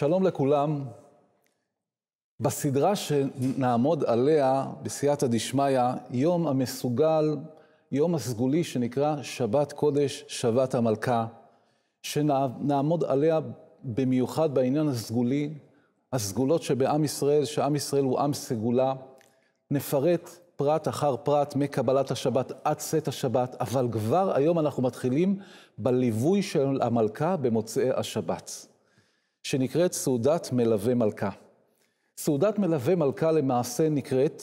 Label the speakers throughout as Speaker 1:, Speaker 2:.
Speaker 1: שלום לכולם. בסדרה שנעמוד עליה בסייעתא דשמיא, יום המסוגל, יום הסגולי שנקרא שבת קודש, שבת המלכה, שנעמוד עליה במיוחד בעניין הסגולי, הסגולות שבעם ישראל, שעם ישראל הוא עם סגולה. נפרט פרט אחר פרט מקבלת השבת עד צאת השבת, אבל כבר היום אנחנו מתחילים בליווי של המלכה במוצאי השבת. שנקראת סעודת מלווה מלכה. סעודת מלווה מלכה למעשה נקראת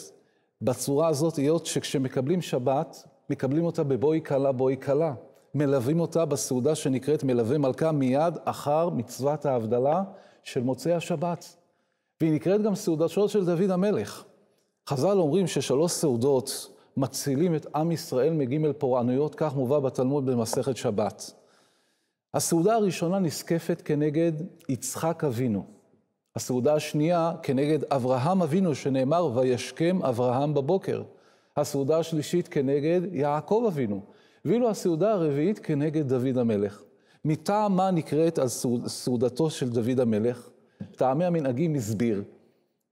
Speaker 1: בצורה הזאת, היות שכשמקבלים שבת, מקבלים אותה בבואי כלה, בואי כלה. מלווים אותה בסעודה שנקראת מלווה מלכה מיד אחר מצוות ההבדלה של מוצאי השבת. והיא נקראת גם שעות של דוד המלך. חז"ל אומרים ששלוש סעודות מצילים את עם ישראל מגימל פורענויות, כך מובא בתלמוד במסכת שבת. הסעודה הראשונה נזקפת כנגד יצחק אבינו. הסעודה השנייה כנגד אברהם אבינו, שנאמר, וישכם אברהם בבוקר. הסעודה השלישית כנגד יעקב אבינו, ואילו הסעודה הרביעית כנגד דוד המלך. מטעם מה נקראת על סעודתו של דוד המלך? טעמי המנהגים הסביר.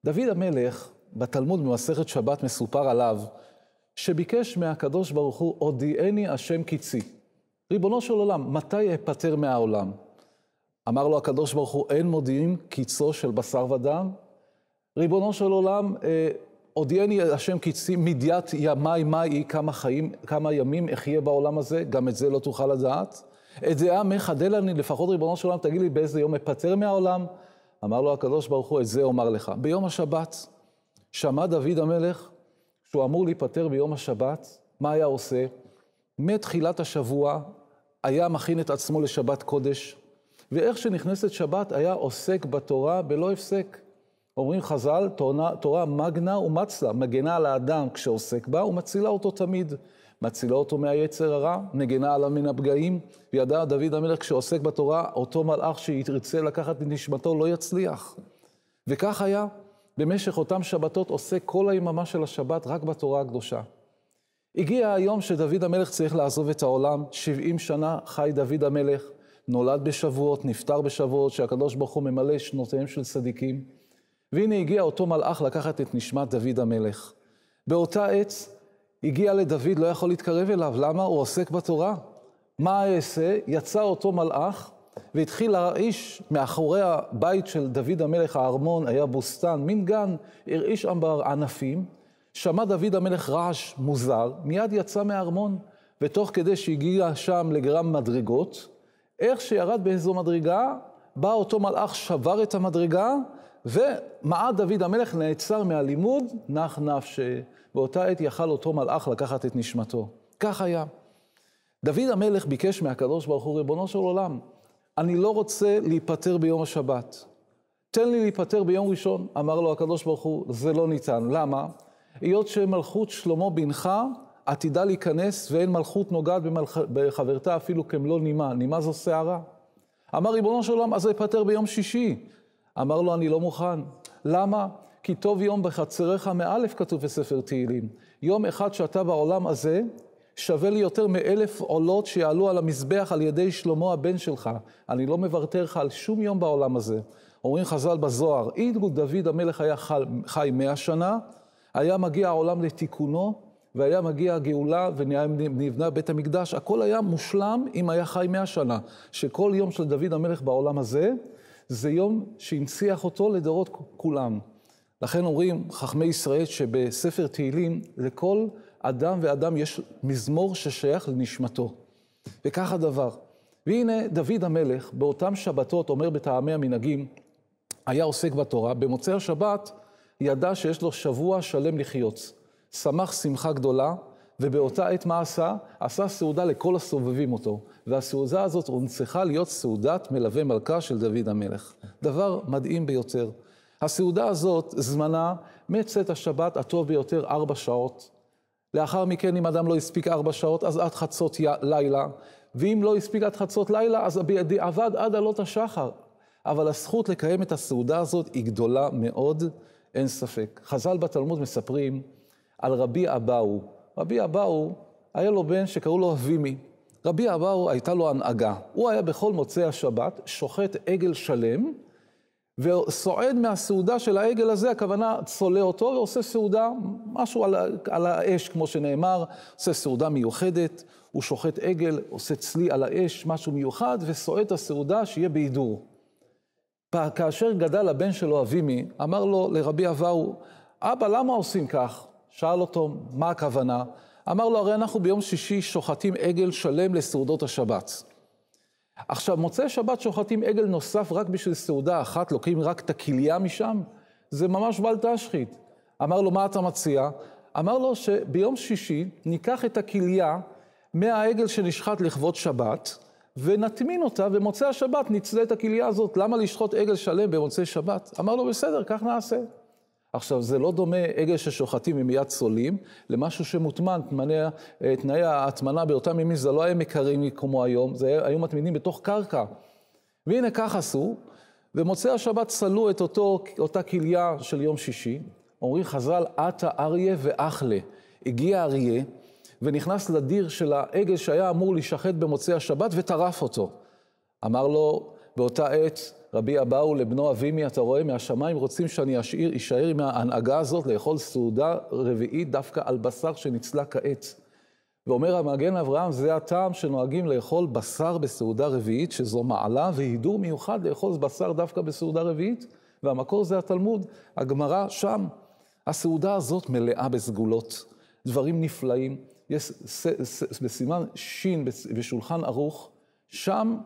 Speaker 1: דוד המלך, בתלמוד במסכת שבת מסופר עליו, שביקש מהקדוש ברוך הוא, הודיעני השם קיצי. ריבונו של עולם, מתי אפטר מהעולם? אמר לו הקדוש ברוך הוא, אין מודיעים קיצו של בשר ודם. ריבונו של עולם, אה, הודיעני השם קיצי, מדיית ימי מאי, כמה חיים, כמה ימים אחיה בעולם הזה, גם את זה לא תוכל לדעת. את זה מחדל אני, לפחות ריבונו של עולם, תגיד לי באיזה יום אפטר מהעולם. אמר לו הקדוש ברוך הוא, את זה אומר לך. ביום השבת, שמע דוד המלך שהוא אמור להיפטר ביום השבת, מה היה עושה? מתחילת השבוע היה מכין את עצמו לשבת קודש, ואיך שנכנסת שבת היה עוסק בתורה בלא הפסק. אומרים חז"ל, תורה, תורה מגנה ומצלה, מגנה על האדם כשעוסק בה ומצילה אותו תמיד. מצילה אותו מהיצר הרע, מגנה עליו מן הפגעים, וידע דוד המלך כשעוסק בתורה, אותו מלאך שירצה לקחת את נשמתו לא יצליח. וכך היה, במשך אותם שבתות עוסק כל היממה של השבת רק בתורה הקדושה. הגיע היום שדוד המלך צריך לעזוב את העולם. 70 שנה חי דוד המלך, נולד בשבועות, נפטר בשבועות, שהקדוש ברוך הוא ממלא שנותיהם של צדיקים. והנה הגיע אותו מלאך לקחת את נשמת דוד המלך. באותה עת הגיע לדוד, לא יכול להתקרב אליו. למה? הוא עוסק בתורה. מה אעשה? יצא אותו מלאך והתחיל להרעיש מאחורי הבית של דוד המלך, הארמון, היה בוסתן, מין גן, הרעיש שם ענפים. שמע דוד המלך רעש מוזר, מיד יצא מהארמון, ותוך כדי שהגיע שם לגרם מדרגות, איך שירד באיזו מדרגה, בא אותו מלאך, שבר את המדרגה, ומעד דוד המלך נעצר מהלימוד, נח נפשי. באותה עת יכל אותו מלאך לקחת את נשמתו. כך היה. דוד המלך ביקש מהקדוש ברוך הוא, ריבונו של עולם, אני לא רוצה להיפטר ביום השבת. תן לי להיפטר ביום ראשון. אמר לו הקדוש ברוך הוא, זה לא ניתן. למה? היות שמלכות שלמה בנך עתידה להיכנס, ואין מלכות נוגעת במלכ... בחברתה אפילו כמלוא נימה. נימה זו שערה. אמר ריבונו של עולם, אז זה ייפתר ביום שישי. אמר לו, אני לא מוכן. למה? כי טוב יום בחצריך מאלף כתוב בספר תהילים. יום אחד שאתה בעולם הזה, שווה לי יותר מאלף עולות שיעלו על המזבח על ידי שלמה הבן שלך. אני לא מוותר לך על שום יום בעולם הזה. אומרים חז"ל בזוהר, אילו דוד המלך היה חי מאה שנה, היה מגיע העולם לתיקונו, והיה מגיע הגאולה ונבנה בית המקדש. הכל היה מושלם אם היה חי מאה שנה. שכל יום של דוד המלך בעולם הזה, זה יום שהנציח אותו לדורות כולם. לכן אומרים חכמי ישראל שבספר תהילים, לכל אדם ואדם יש מזמור ששייך לנשמתו. וכך הדבר. והנה דוד המלך, באותם שבתות, אומר בטעמי המנהגים, היה עוסק בתורה, במוצאי השבת ידע שיש לו שבוע שלם לחיות. שמח שמחה גדולה, ובאותה עת מה עשה? עשה סעודה לכל הסובבים אותו. והסעודה הזאת הונצחה להיות סעודת מלווה מלכה של דוד המלך. דבר מדהים ביותר. הסעודה הזאת, זמנה, מצאת השבת הטוב ביותר ארבע שעות. לאחר מכן, אם אדם לא הספיק ארבע שעות, אז עד חצות לילה. ואם לא הספיק עד חצות לילה, אז בדיעבד עד עלות השחר. אבל הזכות לקיים את הסעודה הזאת היא גדולה מאוד, אין ספק. חז"ל בתלמוד מספרים על רבי אבאו. רבי אבאו, היה לו בן שקראו לו אבימי. רבי אבאו הייתה לו הנהגה. הוא היה בכל מוצאי השבת שוחט עגל שלם, וסועד מהסעודה של העגל הזה, הכוונה צולע אותו ועושה סעודה, משהו על, על האש, כמו שנאמר, עושה סעודה מיוחדת, הוא שוחט עגל, עושה צלי על האש, משהו מיוחד, וסועד את הסעודה שיהיה בהידור. כאשר גדל הבן שלו, אבימי, אמר לו לרבי אבהו, אבא, למה עושים כך? שאל אותו, מה הכוונה? אמר לו, הרי אנחנו ביום שישי שוחטים עגל שלם לסעודות השבת. עכשיו, מוצאי שבת שוחטים עגל נוסף רק בשביל סעודה אחת, לוקחים רק את הכליה משם? זה ממש בל תשחית. אמר לו, מה אתה מציע? אמר לו שביום שישי ניקח את הכליה מהעגל שנשחט לכבוד שבת, ונטמין אותה, ומוצאי השבת נצלה את הכליה הזאת. למה לשחוט עגל שלם במוצאי שבת? אמר לו, בסדר, כך נעשה. עכשיו, זה לא דומה עגל ששוחטים ומיד צולים, למשהו שמוטמן, תמני, אה, תנאי ההטמנה באותם ימים, זה לא היה מקרים כמו היום, זה היה, היו מטמינים בתוך קרקע. והנה כך עשו, ומוצאי השבת צלו את אותו, אותה כליה של יום שישי, אומרים חז"ל, עטה אריה ואחלה. הגיע אריה, ונכנס לדיר של העגל שהיה אמור להישחט במוצאי השבת וטרף אותו. אמר לו באותה עת רבי אבאו לבנו אבימי, אתה רואה, מהשמיים רוצים שאני אשאיר, אשאר עם ההנהגה הזאת לאכול סעודה רביעית דווקא על בשר שנצלה כעת. ואומר המגן אברהם, זה הטעם שנוהגים לאכול בשר בסעודה רביעית, שזו מעלה והידור מיוחד לאכול בשר דווקא בסעודה רביעית, והמקור זה התלמוד, הגמרא שם. הסעודה הזאת מלאה בסגולות, דברים נפלאים. יש ס, ס, ס, בסימן שין בשולחן ערוך, שם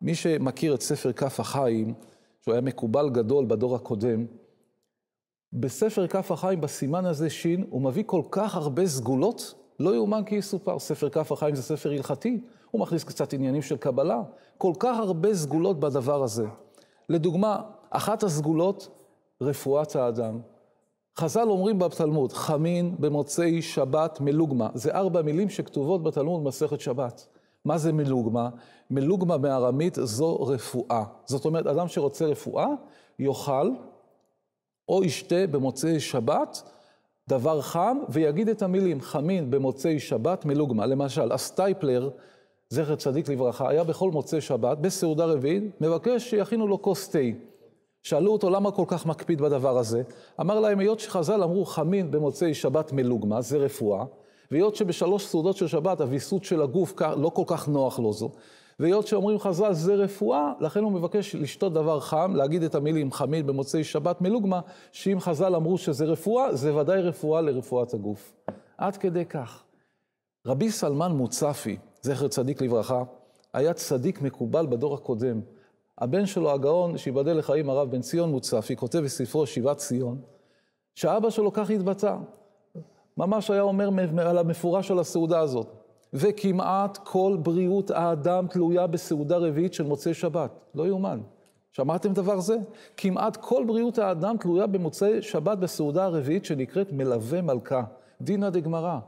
Speaker 1: מי שמכיר את ספר כף החיים, שהוא היה מקובל גדול בדור הקודם, בספר כף החיים, בסימן הזה שין, הוא מביא כל כך הרבה סגולות, לא יאומן כי יסופר. ספר כף החיים זה ספר הלכתי, הוא מכניס קצת עניינים של קבלה. כל כך הרבה סגולות בדבר הזה. לדוגמה, אחת הסגולות, רפואת האדם. חז"ל אומרים בתלמוד, חמין במוצאי שבת מלוגמה. זה ארבע מילים שכתובות בתלמוד מסכת שבת. מה זה מלוגמה? מלוגמה בארמית זו רפואה. זאת אומרת, אדם שרוצה רפואה, יאכל או ישתה במוצאי שבת דבר חם, ויגיד את המילים חמין במוצאי שבת מלוגמה. למשל, הסטייפלר, זכר צדיק לברכה, היה בכל מוצאי שבת, בסעודה רביעית, מבקש שיכינו לו כוס תה. שאלו אותו למה כל כך מקפיד בדבר הזה. אמר להם, היות שחז"ל אמרו חמין במוצאי שבת מלוגמה, זה רפואה, והיות שבשלוש סעודות של שבת הוויסות של הגוף לא כל כך נוח לו זו, והיות שאומרים חז"ל זה רפואה, לכן הוא מבקש לשתות דבר חם, להגיד את המילים חמין במוצאי שבת מלוגמה, שאם חז"ל אמרו שזה רפואה, זה ודאי רפואה לרפואת הגוף. עד כדי כך. רבי סלמן מוצפי, זכר צדיק לברכה, היה צדיק מקובל בדור הקודם. הבן שלו, הגאון, שיבדל לחיים, הרב בן ציון מוצפי, כותב בספרו שיבת ציון, שאבא שלו כך התבטא. ממש היה אומר על המפורש על הסעודה הזאת. וכמעט כל בריאות האדם תלויה בסעודה רביעית של מוצאי שבת. לא יאומן. שמעתם דבר זה? כמעט כל בריאות האדם תלויה במוצאי שבת בסעודה הרביעית שנקראת מלווה מלכה, דינא דגמרא.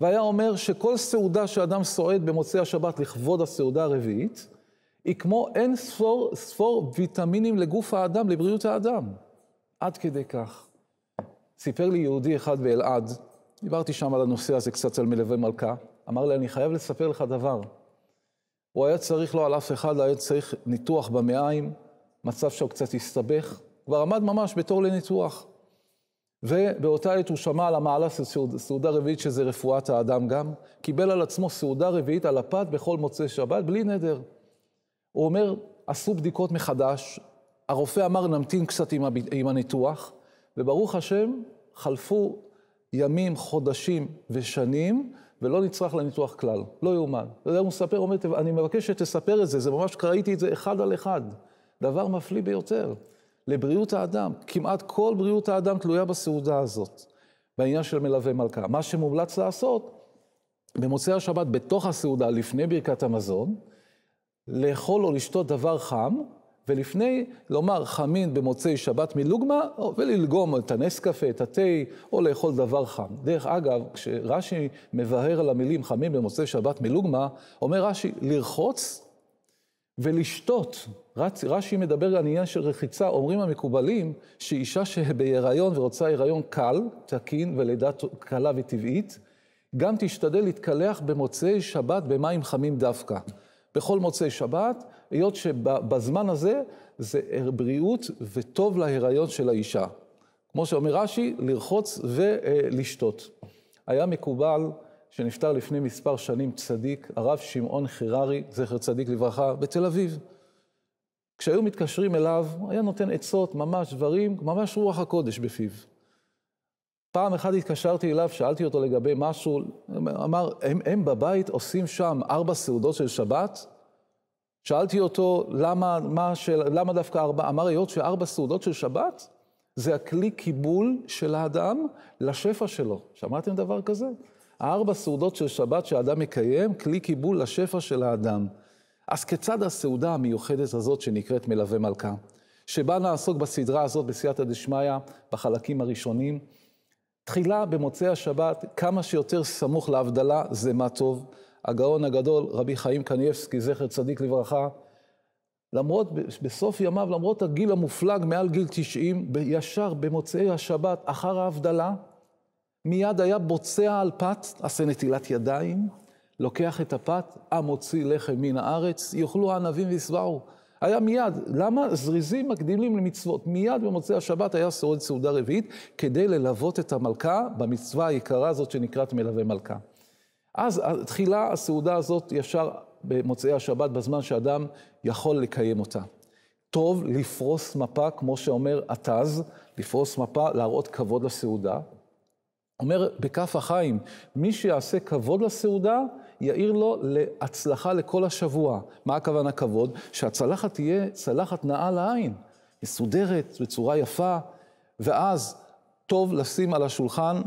Speaker 1: והיה אומר שכל סעודה שאדם סועד במוצאי השבת לכבוד הסעודה הרביעית, היא כמו אין ספור, ספור ויטמינים לגוף האדם, לבריאות האדם. עד כדי כך. סיפר לי יהודי אחד באלעד, דיברתי שם על הנושא הזה קצת על מלווה מלכה, אמר לי, אני חייב לספר לך דבר. הוא היה צריך, לא על אף אחד, היה צריך ניתוח במעיים, מצב שהוא קצת הסתבך, כבר עמד ממש בתור לניתוח. ובאותה עת הוא שמע על המעלה של סעוד, סעודה רביעית, שזה רפואת האדם גם, קיבל על עצמו סעודה רביעית על הפת בכל מוצאי שבת, בלי נדר. הוא אומר, עשו בדיקות מחדש, הרופא אמר, נמתין קצת עם, הב... עם הניתוח, וברוך השם, חלפו ימים, חודשים ושנים, ולא נצרך לניתוח כלל, לא יאומן. אתה יודע, הוא מספר, אומר, אני מבקש שתספר את זה, זה ממש, ראיתי את זה אחד על אחד. דבר מפליא ביותר, לבריאות האדם. כמעט כל בריאות האדם תלויה בסעודה הזאת, בעניין של מלווה מלכה. מה שמומלץ לעשות, במוצאי השבת, בתוך הסעודה, לפני ברכת המזון, לאכול או לשתות דבר חם, ולפני לומר חמין במוצאי שבת מלוגמה, וללגום את הנס-קפה, את התה, או לאכול דבר חם. דרך אגב, כשרש"י מבהר על המילים חמין במוצאי שבת מלוגמה, אומר רש"י, לרחוץ ולשתות. רש"י מדבר על עניין של רחיצה. אומרים המקובלים שאישה שבהיריון ורוצה הריון קל, תקין ולידה קלה וטבעית, גם תשתדל להתקלח במוצאי שבת במים חמים דווקא. בכל מוצאי שבת, היות שבזמן הזה זה בריאות וטוב להיריון של האישה. כמו שאומר רש"י, לרחוץ ולשתות. היה מקובל שנפטר לפני מספר שנים צדיק, הרב שמעון חררי, זכר צדיק לברכה, בתל אביב. כשהיו מתקשרים אליו, היה נותן עצות, ממש דברים, ממש רוח הקודש בפיו. פעם אחת התקשרתי אליו, שאלתי אותו לגבי משהו, אמר, הם, הם בבית עושים שם ארבע סעודות של שבת? שאלתי אותו, למה, מה של, למה דווקא ארבע? אמר, היות שארבע סעודות של שבת זה הכלי קיבול של האדם לשפע שלו. שמעתם דבר כזה? הארבע סעודות של שבת שהאדם מקיים, כלי קיבול לשפע של האדם. אז כיצד הסעודה המיוחדת הזאת שנקראת מלווה מלכה, שבה נעסוק בסדרה הזאת בסייעתא דשמיא, בחלקים הראשונים, תחילה במוצאי השבת, כמה שיותר סמוך להבדלה, זה מה טוב. הגאון הגדול, רבי חיים קנייבסקי, זכר צדיק לברכה, למרות, בסוף ימיו, למרות הגיל המופלג, מעל גיל 90, ישר במוצאי השבת, אחר ההבדלה, מיד היה בוצע על פת, עשה נטילת ידיים, לוקח את הפת, עם מוציא לחם מן הארץ, יאכלו הענבים וישבעו. היה מיד, למה זריזים מקדימים למצוות? מיד במוצאי השבת היה שורד סעודה רביעית, כדי ללוות את המלכה במצווה היקרה הזאת שנקראת מלווה מלכה. אז תחילה הסעודה הזאת ישר במוצאי השבת, בזמן שאדם יכול לקיים אותה. טוב לפרוס מפה, כמו שאומר עתז, לפרוס מפה, להראות כבוד לסעודה. אומר בכף החיים, מי שיעשה כבוד לסעודה, יאיר לו להצלחה לכל השבוע. מה הכוונה כבוד? שהצלחת תהיה צלחת נאה לעין, מסודרת, בצורה יפה, ואז טוב לשים על השולחן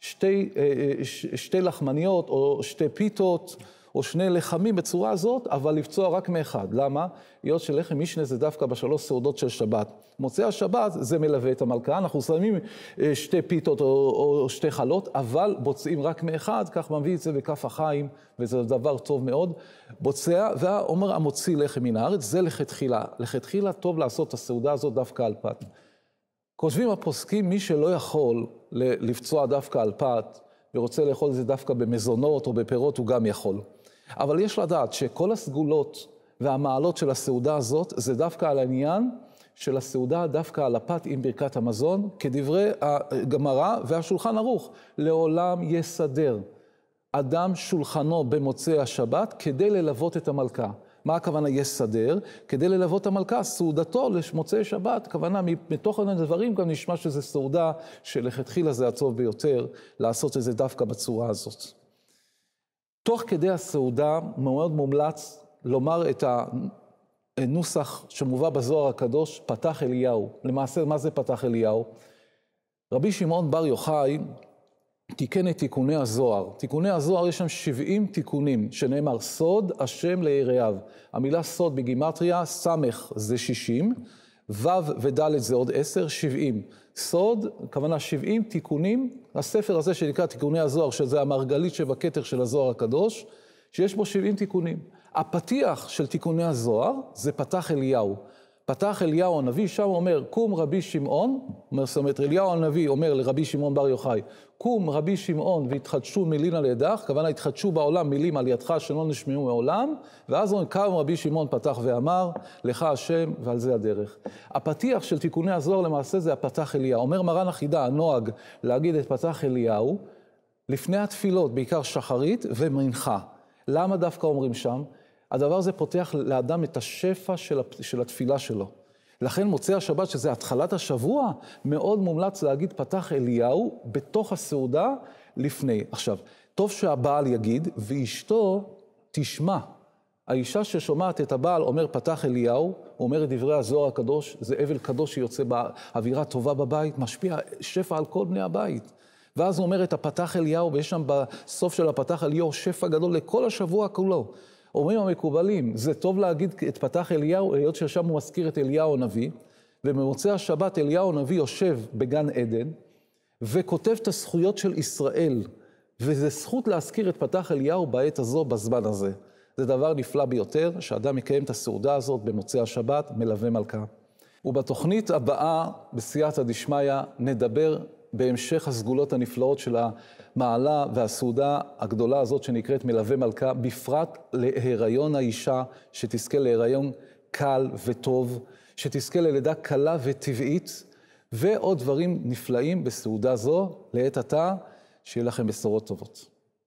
Speaker 1: שתי, אה, אה, שתי לחמניות או שתי פיתות. או שני לחמים בצורה הזאת, אבל לפצוע רק מאחד. למה? היות שלחם משנה זה דווקא בשלוש סעודות של שבת. מוצאי השבת זה מלווה את המלכה, אנחנו שמים אה, שתי פיתות או, או שתי חלות, אבל בוצעים רק מאחד, כך מביא את זה בכף החיים, וזה דבר טוב מאוד. בוצע, ואומר המוציא לחם מן הארץ, זה לכתחילה. לכתחילה טוב לעשות את הסעודה הזאת דווקא על פת. כותבים הפוסקים, מי שלא יכול לפצוע דווקא על פת, ורוצה לאכול את זה דווקא במזונות או בפירות, הוא גם יכול. אבל יש לדעת שכל הסגולות והמעלות של הסעודה הזאת, זה דווקא על העניין של הסעודה, דווקא על הפת עם ברכת המזון, כדברי הגמרא והשולחן ערוך, לעולם יסדר אדם שולחנו במוצאי השבת כדי ללוות את המלכה. מה הכוונה יסדר? כדי ללוות את המלכה, סעודתו למוצאי שבת, כוונה מתוך הדברים גם נשמע שזו סעודה שלכתחילה זה הטוב ביותר לעשות את זה דווקא בצורה הזאת. תוך כדי הסעודה מאוד מומלץ לומר את הנוסח שמובא בזוהר הקדוש, פתח אליהו. למעשה, מה זה פתח אליהו? רבי שמעון בר יוחאי תיקן את תיקוני הזוהר. תיקוני הזוהר, יש שם 70 תיקונים, שנאמר סוד השם ליראיו. המילה סוד בגימטריה, סמך זה 60, ו' וד' זה עוד עשר, שבעים. סוד, הכוונה שבעים, תיקונים, הספר הזה שנקרא תיקוני הזוהר, שזה המרגלית שבכתר של הזוהר הקדוש, שיש בו שבעים תיקונים. הפתיח של תיקוני הזוהר זה פתח אליהו. פתח אליהו הנביא, שם אומר, קום רבי שמעון, אומר, זאת אומרת, אליהו הנביא אומר לרבי שמעון בר יוחאי, קום רבי שמעון והתחדשו מילים על ידך, כוונה התחדשו בעולם מילים על ידך שלא נשמעו מעולם, ואז אומרים, קם רבי שמעון פתח ואמר, לך השם ועל זה הדרך. הפתיח של תיקוני הזוהר למעשה זה הפתח אליהו. אומר מרן החידה, הנוהג להגיד את פתח אליהו, לפני התפילות, בעיקר שחרית ומנחה. למה דווקא אומרים שם? הדבר הזה פותח לאדם את השפע של, של התפילה שלו. לכן מוצאי השבת, שזה התחלת השבוע, מאוד מומלץ להגיד פתח אליהו בתוך הסעודה לפני. עכשיו, טוב שהבעל יגיד, ואשתו תשמע. האישה ששומעת את הבעל אומר פתח אליהו, אומר את דברי הזוהר הקדוש, זה אבל קדוש שיוצא באווירה טובה בבית, משפיע שפע על כל בני הבית. ואז הוא אומר את הפתח אליהו, ויש שם בסוף של הפתח אליהו שפע גדול לכל השבוע כולו. אומרים המקובלים, זה טוב להגיד את פתח אליהו, היות ששם הוא מזכיר את אליהו הנביא, ובמוצאי השבת אליהו הנביא יושב בגן עדן, וכותב את הזכויות של ישראל, וזה זכות להזכיר את פתח אליהו בעת הזו, בזמן הזה. זה דבר נפלא ביותר, שאדם יקיים את הסעודה הזאת במוצאי השבת, מלווה מלכה. ובתוכנית הבאה, בסייעתא דשמיא, נדבר בהמשך הסגולות הנפלאות של המעלה והסעודה הגדולה הזאת שנקראת מלווה מלכה, בפרט להיריון האישה, שתזכה להיריון קל וטוב, שתזכה ללידה קלה וטבעית, ועוד דברים נפלאים בסעודה זו לעת עתה, שיהיה לכם בשורות טובות.